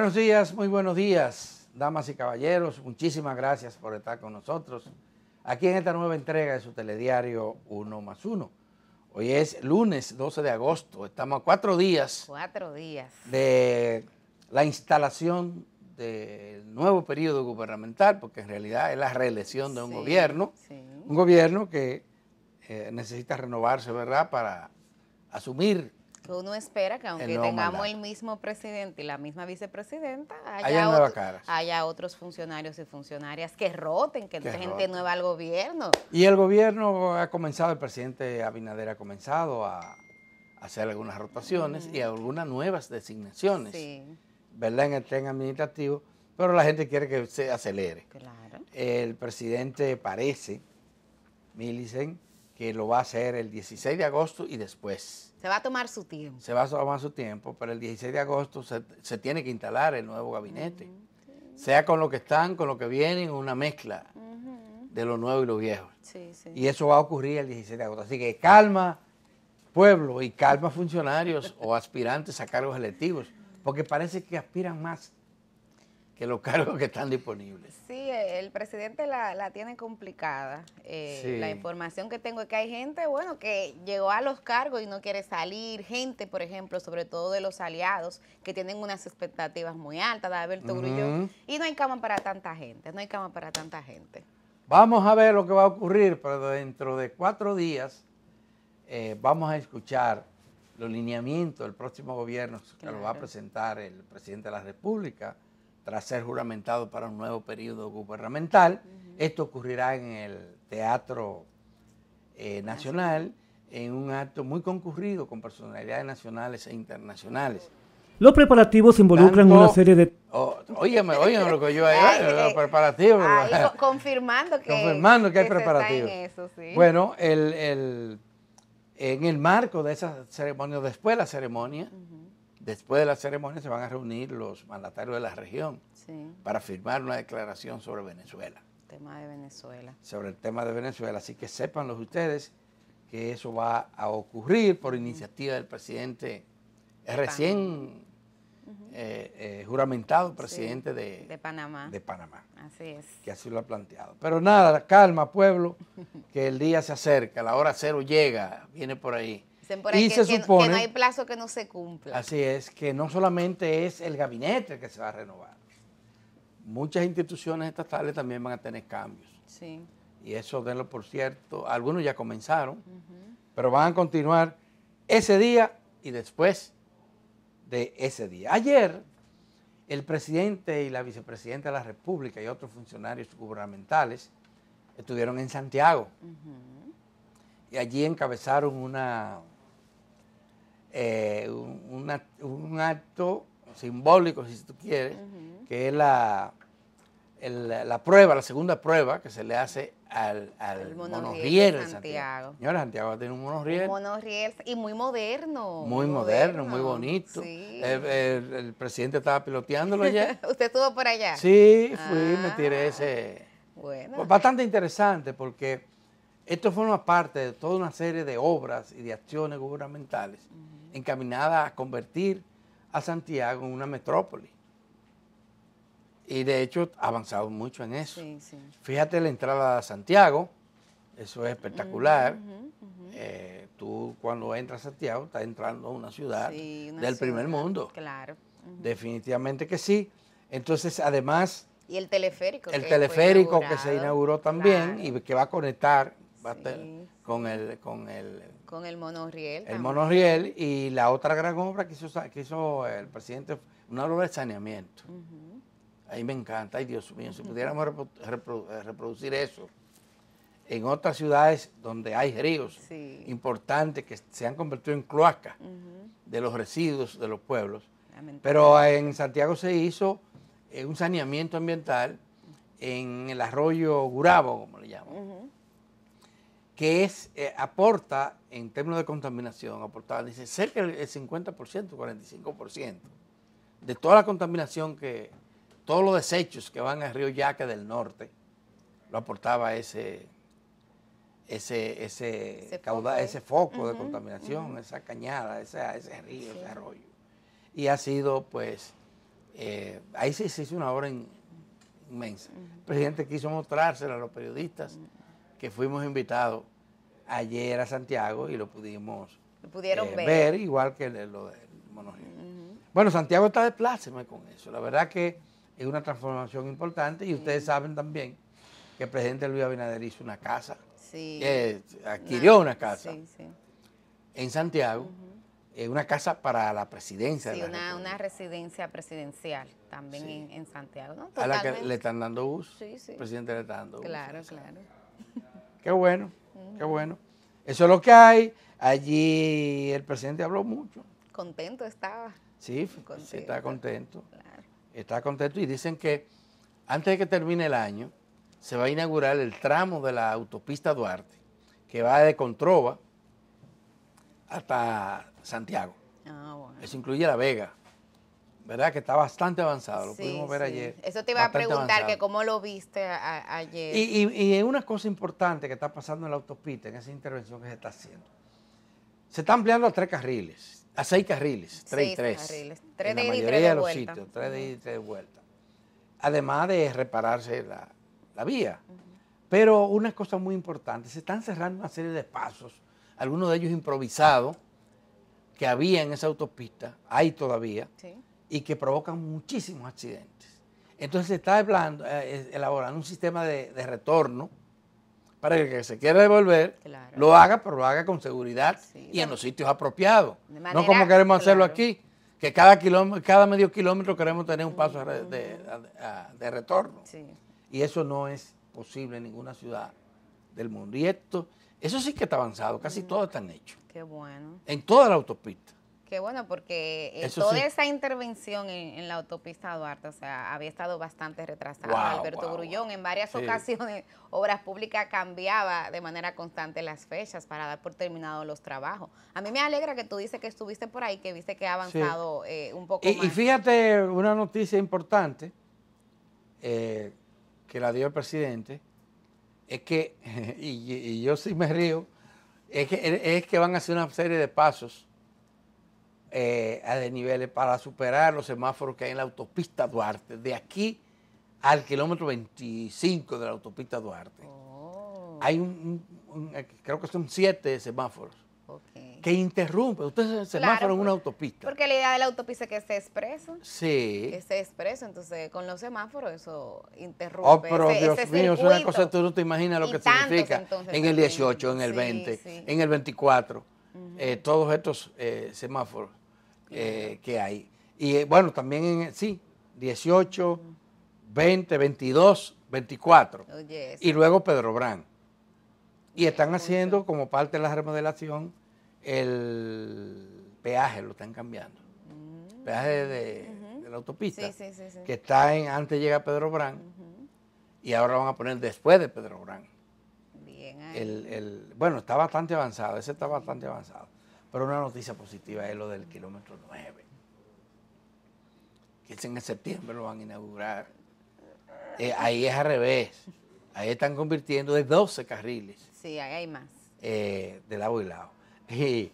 Buenos días, muy buenos días, damas y caballeros. Muchísimas gracias por estar con nosotros aquí en esta nueva entrega de su telediario 1 más Uno. Hoy es lunes 12 de agosto. Estamos a cuatro días. días. De la instalación del nuevo periodo gubernamental, porque en realidad es la reelección de un gobierno. Un gobierno que eh, necesita renovarse, ¿verdad?, para asumir uno espera que aunque tengamos el mismo presidente y la misma vicepresidenta, haya, haya otros funcionarios y funcionarias que roten, que, que gente nueva al gobierno. Y el gobierno ha comenzado, el presidente Abinader ha comenzado a hacer algunas rotaciones y algunas nuevas designaciones, ¿verdad? En el tren administrativo, pero la gente quiere que se acelere. El presidente parece, dicen, que lo va a hacer el 16 de agosto y después se va a tomar su tiempo. Se va a tomar su tiempo, pero el 16 de agosto se, tiene que instalar el nuevo gabinete. Sea con lo que están, con lo que vienen, una mezcla de lo nuevo y lo viejo. Y eso va a ocurrir el 16 de agosto. Así que calma, pueblo, y calma funcionarios o aspirantes a cargos electivos, porque parece que aspiran más que los cargos que están disponibles. Sí, el presidente la, la tiene complicada. Eh, la información que tengo es que hay gente, bueno, que llegó a los cargos y no quiere salir. Gente, por ejemplo, sobre todo de los aliados, que tienen unas expectativas muy altas de Alberto Y no hay cama para tanta gente, no hay cama para tanta gente. Vamos a ver lo que va a ocurrir, pero dentro de cuatro días eh, vamos a escuchar los lineamientos del próximo gobierno que lo va a presentar el presidente de la República tras ser juramentado para un nuevo periodo gubernamental. Esto ocurrirá en el Teatro eh, Nacional, en un acto muy concurrido con personalidades nacionales e internacionales. Los preparativos involucran una serie de... óyeme, lo que yo ahí, los preparativos. confirmando que, confirmando que, hay preparativos. Bueno, el, el, en el marco de esa ceremonia, después de la ceremonia, después de la ceremonia se van a reunir los mandatarios de la región para firmar una declaración sobre Venezuela. El tema de Venezuela. Sobre el tema de Venezuela. Así que sepan ustedes que eso va a ocurrir por iniciativa del presidente recién eh, eh, juramentado presidente de, Panamá. de Panamá. Así es. Que así lo ha planteado. Pero nada, calma pueblo, que el día se acerca, la hora cero llega, viene por ahí. Y se supone, que no hay plazo que no se cumpla. Así es, que no solamente es el gabinete que se va a renovar. Muchas instituciones estatales también van a tener cambios. Sí. Y eso, denlo por cierto, algunos ya comenzaron, pero van a continuar ese día y después de ese día. Ayer, el presidente y la vicepresidenta de la República y otros funcionarios gubernamentales estuvieron en Santiago. Y allí encabezaron una eh, un, acto simbólico, si tú quieres, que es la, la prueba, la segunda prueba que se le hace al, al monorriel de Santiago. Señora, Santiago tiene un monorriel. Un monorriel y muy moderno. Muy moderno, muy bonito. Eh, eh, el, presidente estaba piloteándolo allá. ¿Usted estuvo por allá? Sí, fui, y me tiré ah. ese... Bueno. Bastante interesante porque esto forma parte de toda una serie de obras y de acciones gubernamentales encaminadas a convertir a Santiago en una metrópoli. Y de hecho ha avanzado mucho en eso. Fíjate la entrada a Santiago, eso es espectacular. Eh, tú cuando entras a Santiago estás entrando a una ciudad del primer mundo. Claro. Definitivamente que sí. Entonces, además, y el teleférico. El teleférico que se inauguró también y que va a conectar con, El, con el con el monorriel. El monorriel y la otra gran obra que hizo, que hizo el presidente, una obra de saneamiento. Ahí me encanta, ay Dios mío, si pudiéramos reproducir eso en otras ciudades donde hay ríos importantes que se han convertido en cloacas de los residuos de los pueblos. Pero en Santiago se hizo eh, un saneamiento ambiental en el arroyo Gurabo, como le llaman que es, eh, aporta en términos de contaminación, aportaba dice, cerca del 50%, 45% de toda la contaminación que, todos los desechos que van al río Yaque del norte, lo aportaba ese, ese, ese, foco, ese foco de contaminación, esa cañada, ese río, ese arroyo. Y ha sido, pues, eh, ahí se, hizo una obra inmensa. El presidente quiso mostrársela a los periodistas que fuimos invitados ayer a Santiago y lo pudimos eh, ver. igual que lo del Bueno, Santiago está de pláceme con eso. La verdad que es una transformación importante y ustedes saben también que el presidente Luis Abinader hizo una casa, sí. adquirió una casa en Santiago, una casa para la presidencia. Sí, de una, una, residencia presidencial también en, Santiago. A la que le están dando uso, el presidente le está dando uso. Claro, claro. Qué bueno, qué bueno. Eso es lo que hay. Allí el presidente habló mucho. Contento estaba. Sí, está contento. Está contento y dicen que antes de que termine el año se va a inaugurar el tramo de la autopista Duarte, que va de Controva hasta Santiago. Ah, Eso incluye La Vega. ¿verdad? Que está bastante avanzado, lo pudimos ver ayer. Eso te iba a preguntar, que cómo lo viste ayer. Y, y, una cosa importante que está pasando en la autopista, en esa intervención que se está haciendo. Se está ampliando a tres carriles, a seis carriles, tres y tres. Carriles. Tres de y tres de, los sitios, tres de ida y tres de vuelta. Además de repararse la, vía. Pero una cosa muy importante, se están cerrando una serie de pasos, algunos de ellos improvisados, que había en esa autopista, hay todavía. Sí y que provocan muchísimos accidentes. Entonces se está eh, elaborando un sistema de, retorno para que el que se quiera devolver lo haga, pero lo haga con seguridad y en los sitios apropiados. no como queremos hacerlo aquí, que cada, cada medio kilómetro queremos tener un paso de, retorno. Y eso no es posible en ninguna ciudad del mundo. Y esto, eso sí que está avanzado, casi mm. todo está hecho. Qué bueno. En toda la autopista. Qué bueno, porque eh, toda esa intervención en, la autopista Duarte, o sea, había estado bastante retrasada. Alberto Grullón en varias ocasiones, Obras Públicas cambiaba de manera constante las fechas para dar por terminados los trabajos. A mí me alegra que tú dices que estuviste por ahí, que viste que ha avanzado eh, un poco y, más. Y fíjate una noticia importante eh, que la dio el presidente, es que, y, yo sí me río, es que van a hacer una serie de pasos eh, a niveles para superar los semáforos que hay en la autopista Duarte, de aquí al kilómetro 25 de la autopista Duarte. Oh. Hay un, eh, creo que son siete semáforos. Que interrumpen. Ustedes semáforo en una autopista. Porque la idea de la autopista es que esté expreso. Sí. Que esté expreso. Entonces, con los semáforos, eso interrumpe. Oh, pero Dios mío, es una cosa que tú no te imaginas lo que significa. en el 18, en el 20, en el 24. Eh, todos estos eh, semáforos. Eh, que hay. Y eh, bueno, también, en, sí, 18, 20, 22, 24. Y luego Pedro Brán. Y están haciendo como parte de la remodelación el peaje, lo están cambiando. Mm. Peaje de, la autopista, que está en, antes llega Pedro Brán, y ahora lo van a poner después de Pedro Brán. Bien, el, el, bueno, está bastante avanzado, ese está bastante avanzado. Pero una noticia positiva es lo del kilómetro 9. Que en septiembre lo van a inaugurar. Eh, ahí es al revés. Ahí están convirtiendo de 12 carriles. Sí, ahí hay más. Eh, de lado y lado. Y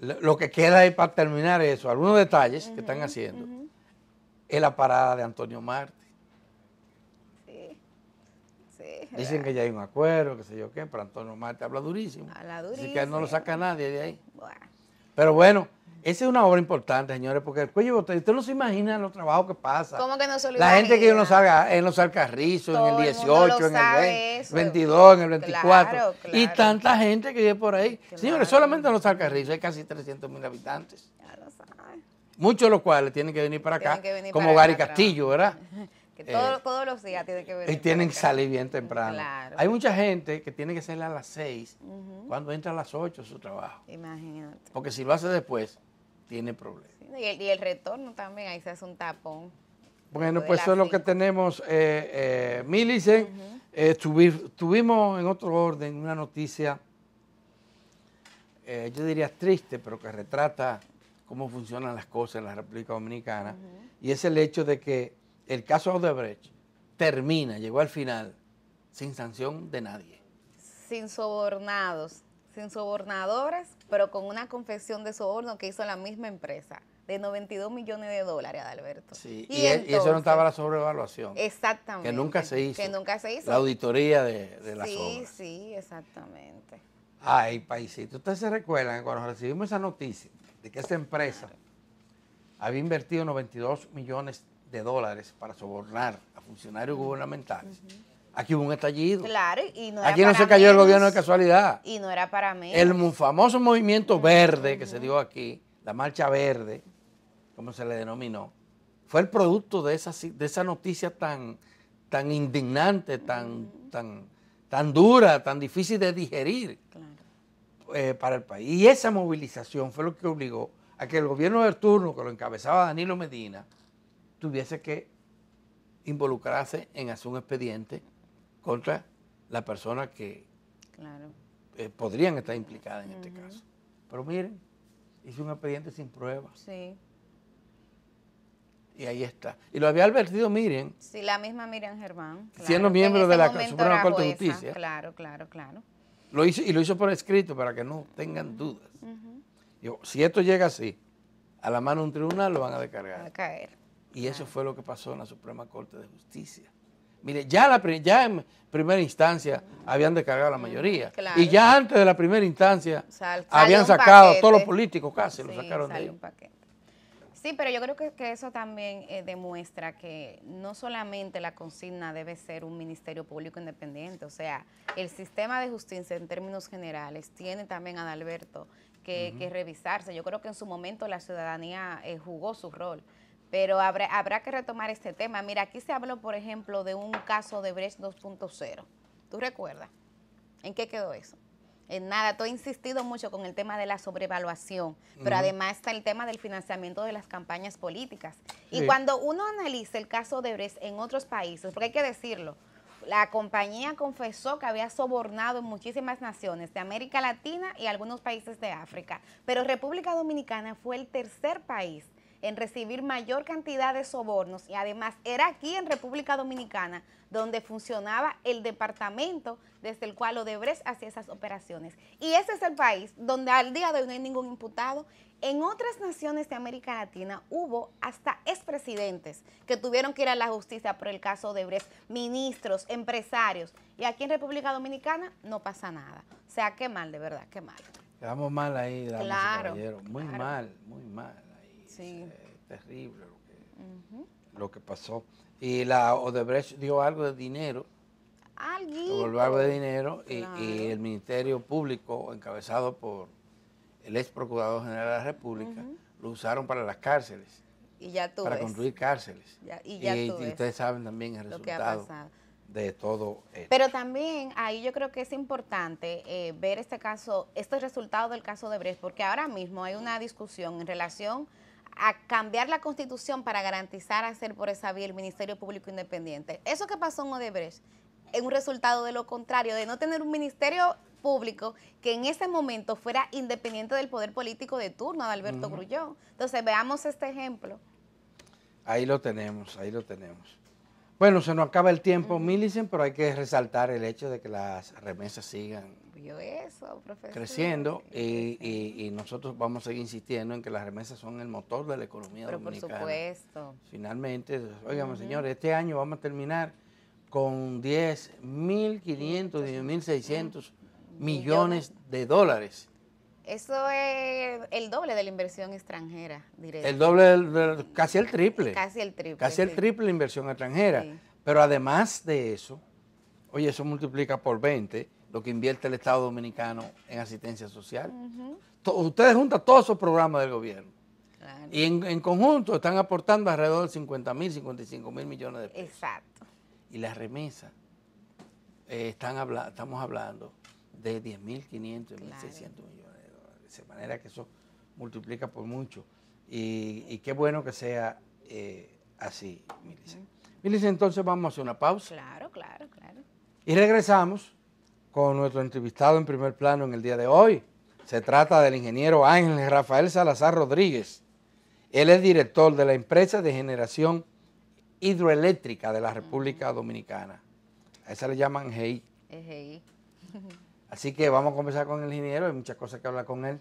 lo, que queda ahí para terminar eso, algunos detalles que están haciendo. Es la parada de Antonio Marte Dicen que ya hay un acuerdo, qué sé yo qué, pero Antonio Marte habla durísimo. Habla durísimo. Así que no lo saca nadie de ahí. Pero bueno, esa es una obra importante, señores, porque el cuello usted no se imagina los trabajos que pasa. ¿Cómo que no se La gente que no salga en los Alcarrizos, en el 18, en el 20, 22, en el 24. Y tanta gente que vive por ahí. Señores, solamente en los Alcarrizos hay casi 300 mil habitantes. Muchos de los cuales tienen que venir para acá, como Gary Castillo, ¿verdad? Eh, todos los días tiene que ver Y tienen que salir bien temprano. Hay mucha gente que tiene que salir a las 6 cuando entra a las 8 su trabajo. Imagínate. Porque si lo hace después, tiene problemas. y, el, retorno también, ahí se hace un tapón. Bueno, pues eso es lo que tenemos, eh, eh Milicen. Eh, tuvimos en otro orden una noticia, yo diría triste, pero que retrata cómo funcionan las cosas en la República Dominicana. Y es el hecho de que el caso Odebrecht termina, llegó al final, sin sanción de nadie. Sin sobornados, sin sobornadoras, pero con una confesión de soborno que hizo la misma empresa de 92 millones de dólares, Adalberto. Sí, y, eso no estaba la sobrevaluación. Exactamente. Que nunca se hizo. Que nunca se hizo. La auditoría de, de las sí, Sí, sí, exactamente. Ay, paisito. Ustedes se recuerdan cuando recibimos esa noticia de que esa empresa había invertido 92 millones de dólares para sobornar a funcionarios gubernamentales. Aquí hubo un estallido. Claro, y Aquí no se cayó el gobierno de casualidad. Y no era para mí. El famoso movimiento verde que se dio aquí, la marcha verde, como se le denominó, fue el producto de esa, de esa noticia tan, tan indignante, tan, tan, tan dura, tan difícil de digerir eh, para el país. Y esa movilización fue lo que obligó a que el gobierno de turno, que lo encabezaba Danilo Medina, tuviese que involucrarse en hacer un expediente contra la persona que eh, podrían estar implicadas en este caso. Pero miren, hice un expediente sin pruebas. Sí. Y ahí está. Y lo había advertido Miren. Sí, la misma Miriam Germán. siendo miembro de la Suprema Corte de Justicia. Claro, claro, claro. Lo hizo, y lo hizo por escrito para que no tengan dudas. si esto llega así, a la mano de un tribunal lo van a descargar. Va a caer. Y eso fue lo que pasó en la Suprema Corte de Justicia. Mire, ya, la, ya en primera instancia habían descargado la mayoría. Y ya antes de la primera instancia habían sacado todos los políticos casi, lo sacaron de ahí. sí, pero yo creo que, que eso también eh, demuestra que no solamente la consigna debe ser un ministerio público independiente, o sea, el sistema de justicia en términos generales tiene también a Alberto que, que revisarse. Yo creo que en su momento la ciudadanía eh, jugó su rol pero habrá, habrá que retomar este tema. Mira, aquí se habló, por ejemplo, de un caso de Brecht 2.0. ¿Tú recuerdas? ¿En qué quedó eso? En nada, tú he insistido mucho con el tema de la sobrevaluación, pero además está el tema del financiamiento de las campañas políticas. Y cuando uno analiza el caso de Brecht en otros países, porque hay que decirlo, la compañía confesó que había sobornado en muchísimas naciones de América Latina y algunos países de África, pero República Dominicana fue el tercer país en recibir mayor cantidad de sobornos y además era aquí en República Dominicana donde funcionaba el departamento desde el cual Odebrecht hacía esas operaciones. Y ese es el país donde al día de hoy no hay ningún imputado. En otras naciones de América Latina hubo hasta expresidentes que tuvieron que ir a la justicia por el caso Odebrecht, ministros, empresarios. Y aquí en República Dominicana no pasa nada. O sea, qué mal, de verdad, qué mal. Quedamos mal ahí, la claro, Muy mal, muy mal. Eh, terrible lo que, pasó. Y la Odebrecht dio algo de dinero. Algo. algo de dinero y, el Ministerio Público, encabezado por el ex Procurador General de la República, lo usaron para las cárceles. Y ya Para construir cárceles. y, ustedes saben también el resultado. de todo esto. Pero también ahí yo creo que es importante eh, ver este caso, este resultado del caso de Brecht, porque ahora mismo hay una discusión en relación a cambiar la constitución para garantizar hacer por esa vía el Ministerio Público Independiente. Eso que pasó en Odebrecht es un resultado de lo contrario, de no tener un ministerio público que en ese momento fuera independiente del poder político de turno de Alberto Grullón. Entonces veamos este ejemplo. Ahí lo tenemos, ahí lo tenemos. Bueno, se nos acaba el tiempo, Millicent, pero hay que resaltar el hecho de que las remesas sigan eso, Creciendo eh, eh, eh, y, nosotros vamos a seguir insistiendo en que las remesas son el motor de la economía Pero por supuesto. Finalmente, oigan, señores, este año vamos a terminar con 10, 10.600 mil millones de dólares. Eso es el doble de la inversión extranjera El doble, casi el triple. Casi el triple. Casi el triple la inversión extranjera. Pero además de eso, oye, eso multiplica por 20 lo que invierte el Estado Dominicano en asistencia social. Ustedes juntan todos esos programas del gobierno. Y en, conjunto están aportando alrededor de 50 mil, 55 mil millones de pesos. Exacto. Y las remesas, eh, están estamos hablando de 10.500 mil 500, 1.600 millones de dólares. De manera que eso multiplica por mucho. Y, qué bueno que sea eh, así, Milice. Uh entonces vamos a hacer una pausa. Claro, claro, claro. Y regresamos con nuestro entrevistado en primer plano en el día de hoy. Se trata del ingeniero Ángel Rafael Salazar Rodríguez. Él es director de la empresa de generación hidroeléctrica de la República Dominicana. A esa le llaman GEI. Así que vamos a conversar con el ingeniero, hay muchas cosas que hablar con él.